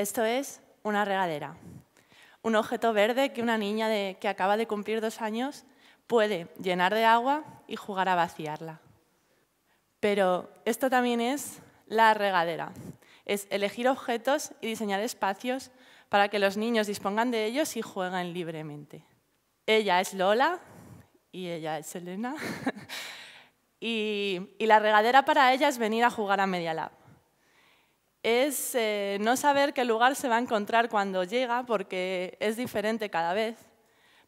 Esto es una regadera, un objeto verde que una niña que acaba de cumplir dos años puede llenar de agua y jugar a vaciarla. Pero esto también es la regadera. Es elegir objetos y diseñar espacios para que los niños dispongan de ellos y jueguen libremente. Ella es Lola y ella es Elena. y, y, la regadera para ella es venir a jugar a Media Lab es eh, no saber qué lugar se va a encontrar cuando llega, porque es diferente cada vez,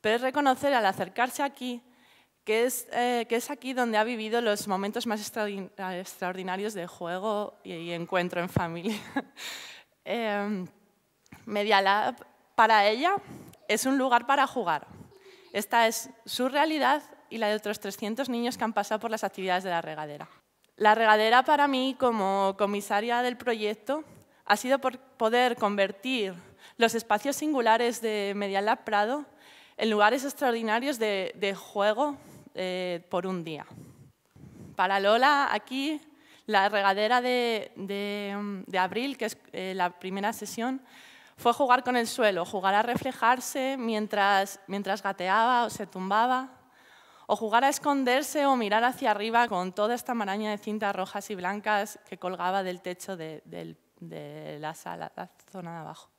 pero es reconocer al acercarse aquí que es, eh, aquí donde ha vivido los momentos más extraordinarios de juego y, encuentro en familia. Em, Media Lab, para ella, es un lugar para jugar. Esta es su realidad y la de otros 300 niños que han pasado por las actividades de la regadera. La regadera para mí, como comisaria del proyecto, ha sido por poder convertir los espacios singulares de Medialab Prado en lugares extraordinarios de, juego eh, por un día. Para Lola, aquí, la regadera de, abril, que es eh, la primera sesión, fue jugar con el suelo, jugar a reflejarse mientras, mientras gateaba o se tumbaba o jugar a esconderse o mirar hacia arriba con toda esta maraña de cintas rojas y blancas que colgaba del techo de, la sala, la zona de abajo.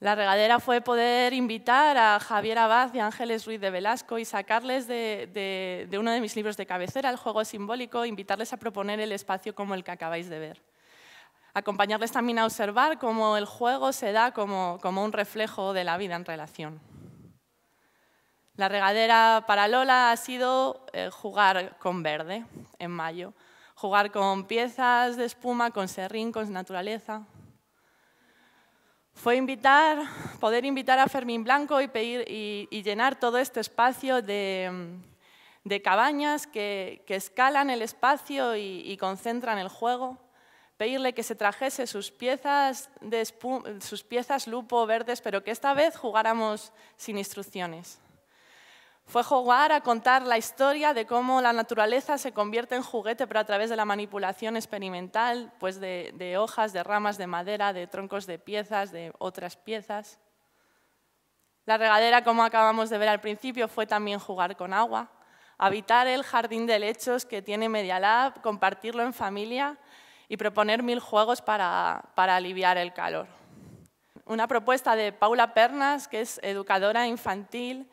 La regadera fue poder invitar a Javier Abad y Ángeles Ruiz de Velasco y sacarles de, uno de mis libros de cabecera, El juego simbólico, invitarles a proponer el espacio como el que acabáis de ver. Acompañarles también a observar cómo el juego se da como un reflejo de la vida en relación. La regadera para Lola ha sido eh, jugar con verde en mayo, jugar con piezas de espuma, con serrín, con naturaleza. Fue invitar, poder invitar a Fermín Blanco y, y, llenar todo este espacio de, mm, cabañas que, escalan el espacio y, concentran el juego, pedirle que se trajese sus piezas, de sus piezas lupo verdes, pero que esta vez jugáramos sin instrucciones. Fue jugar a contar la historia de cómo la naturaleza se convierte en juguete, pero a través de la manipulación experimental, pues de, hojas, de ramas, de madera, de troncos de piezas, de otras piezas. La regadera, como acabamos de ver al principio, fue también jugar con agua, habitar el jardín de lechos que tiene Media Lab, compartirlo en familia y proponer mil juegos para, aliviar el calor. Una propuesta de Paula Pernas, que es educadora infantil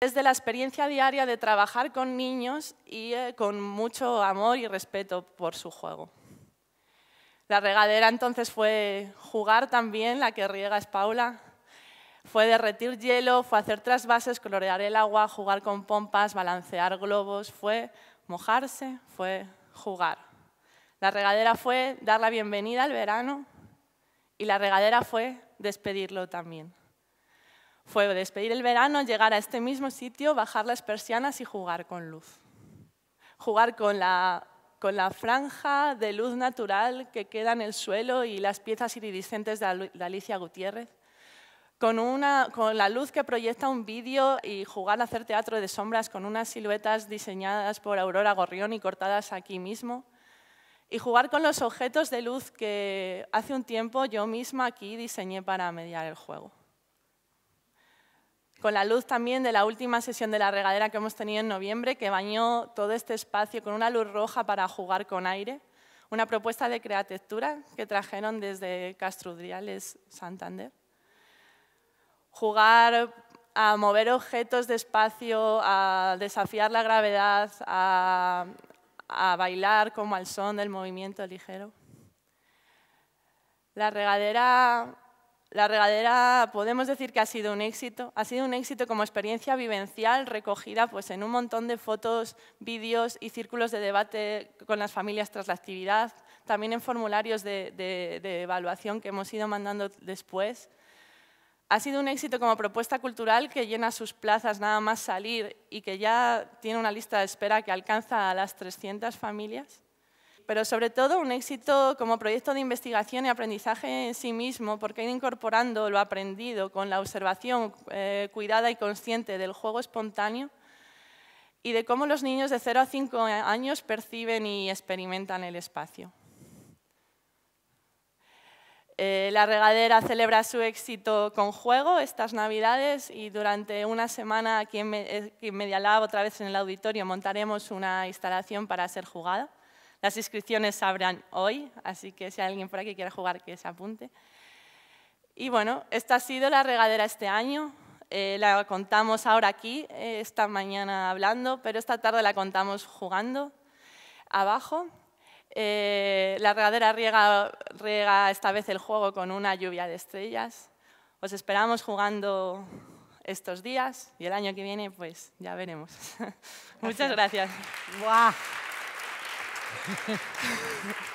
desde la experiencia diaria de trabajar con niños y eh, con mucho amor y respeto por su juego. La regadera entonces fue jugar también, la que riega es Paula. Fue derretir hielo, fue hacer trasvases, colorear el agua, jugar con pompas, balancear globos, fue mojarse, fue jugar. La regadera fue dar la bienvenida al verano y la regadera fue despedirlo también. Fue despedir el verano, llegar a este mismo sitio, bajar las persianas y jugar con luz. Jugar con la, franja de luz natural que queda en el suelo y las piezas iridiscentes de Alicia Gutiérrez. Con, con, la luz que proyecta un vídeo y jugar a hacer teatro de sombras con unas siluetas diseñadas por Aurora Gorrión y cortadas aquí mismo. Y jugar con los objetos de luz que hace un tiempo yo misma aquí diseñé para mediar el juego con la luz también de la última sesión de la regadera que hemos tenido en noviembre, que bañó todo este espacio con una luz roja para jugar con aire, una propuesta de createctura que trajeron desde Castrudriales, Santander. Jugar a mover objetos de espacio, a desafiar la gravedad, a, a bailar como al son del movimiento ligero. La regadera la regadera podemos decir que ha sido un éxito. Ha sido un éxito como experiencia vivencial recogida pues, en un montón de fotos, vídeos y círculos de debate con las familias tras la actividad, también en formularios de, de evaluación que hemos ido mandando después. Ha sido un éxito como propuesta cultural que llena sus plazas nada más salir y que ya tiene una lista de espera que alcanza a las 300 familias pero sobre todo un éxito como proyecto de investigación y aprendizaje en sí mismo, porque ir incorporando lo aprendido con la observación eh, cuidada y consciente del juego espontáneo y de cómo los niños de 0 a 5 años perciben y experimentan el espacio. Eh, la regadera celebra su éxito con juego estas Navidades y durante una semana aquí en, eh, Medialab, otra vez en el auditorio, montaremos una instalación para ser jugada. Las inscripciones abran hoy, así que si hay alguien por aquí quiera jugar, que se apunte. Y bueno, esta ha sido la regadera este año. Eh, la contamos ahora aquí, eh, esta mañana hablando, pero esta tarde la contamos jugando abajo. Eh, la regadera riega, esta vez el juego con una lluvia de estrellas. Os esperamos jugando estos días y el año que viene, pues ya veremos. Muchas gracias. Buah. Thank you.